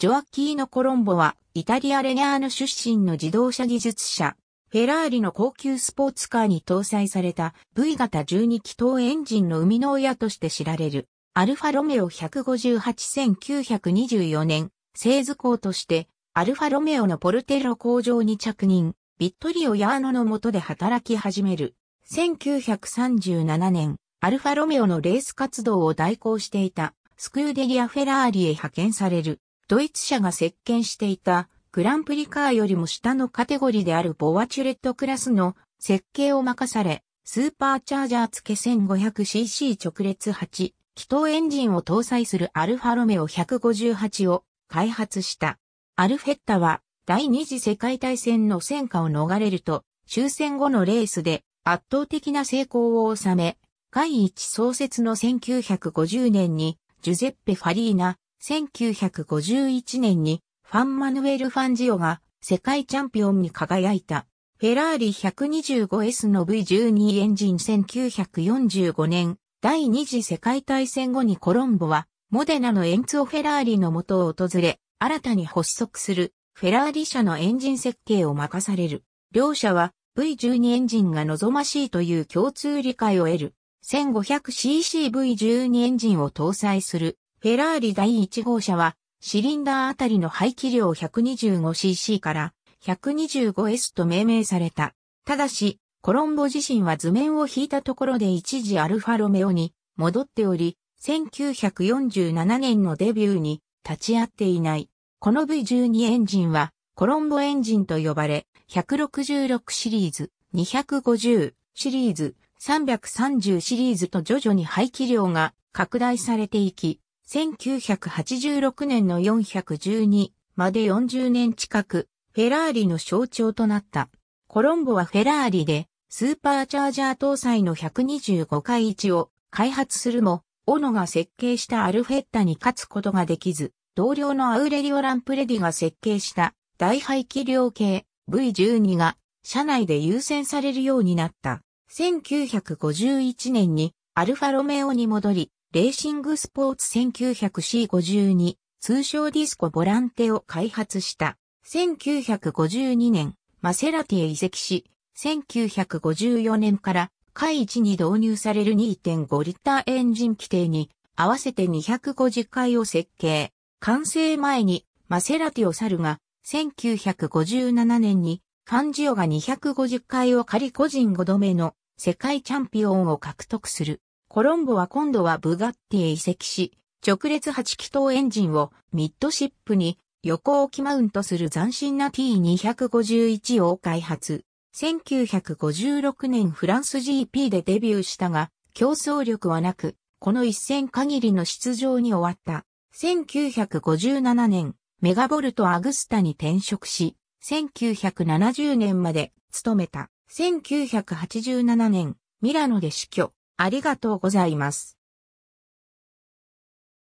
ジョアッキーノ・コロンボは、イタリア・レニャーノ出身の自動車技術者、フェラーリの高級スポーツカーに搭載された V 型12気筒エンジンの生みの親として知られる、アルファロメオ158-1924年、製図工として、アルファロメオのポルテロ工場に着任、ビットリオ・ヤーノの下で働き始める。1937年、アルファロメオのレース活動を代行していた、スクーデリア・フェラーリへ派遣される。ドイツ社が設計していたグランプリカーよりも下のカテゴリーであるボワチュレットクラスの設計を任され、スーパーチャージャー付け 1500cc 直列8、気筒エンジンを搭載するアルファロメオ158を開発した。アルフェッタは第二次世界大戦の戦火を逃れると終戦後のレースで圧倒的な成功を収め、第一創設の1950年にジュゼッペ・ファリーナ、1951年にファン・マヌエル・ファンジオが世界チャンピオンに輝いた。フェラーリ 125S の V12 エンジン1945年、第二次世界大戦後にコロンボは、モデナのエンツォ・フェラーリの元を訪れ、新たに発足するフェラーリ社のエンジン設計を任される。両社は V12 エンジンが望ましいという共通理解を得る。1500cc V12 エンジンを搭載するフェラーリ第1号車は、シリンダーあたりの排気量 125cc から 125S と命名された。ただし、コロンボ自身は図面を引いたところで一時アルファロメオに戻っており、1947年のデビューに立ち会っていない。この V12 エンジンはコロンボエンジンと呼ばれ、166シリーズ、250シリーズ、330シリーズと徐々に排気量が拡大されていき、1986年の412まで40年近く、フェラーリの象徴となった。コロンボはフェラーリで、スーパーチャージャー搭載の125回1を開発するも、斧が設計したアルフェッタに勝つことができず、同僚のアウレリオ・ランプレディが設計した大排気量計 V12 が車内で優先されるようになった。1951年にアルファロメオに戻り、レーシングスポーツ 1900C52、通称ディスコボランテを開発した。1952年、マセラティへ移籍し、1954年から海一に導入される2.5リッターエンジン規定に合わせて250回を設計。完成前にマセラティを去るが、1957年にカンジオが250回を仮個人5度目の世界チャンピオンを獲得する。コロンボは今度はブガッティへ移籍し、直列8気筒エンジンをミッドシップに横置きマウントする斬新な T251 を開発。1956年フランス GP でデビューしたが、競争力はなく、この一戦限りの出場に終わった。1957年、メガボルト・アグスタに転職し、1970年まで勤めた。1987年、ミラノで死去。ありがとうございます。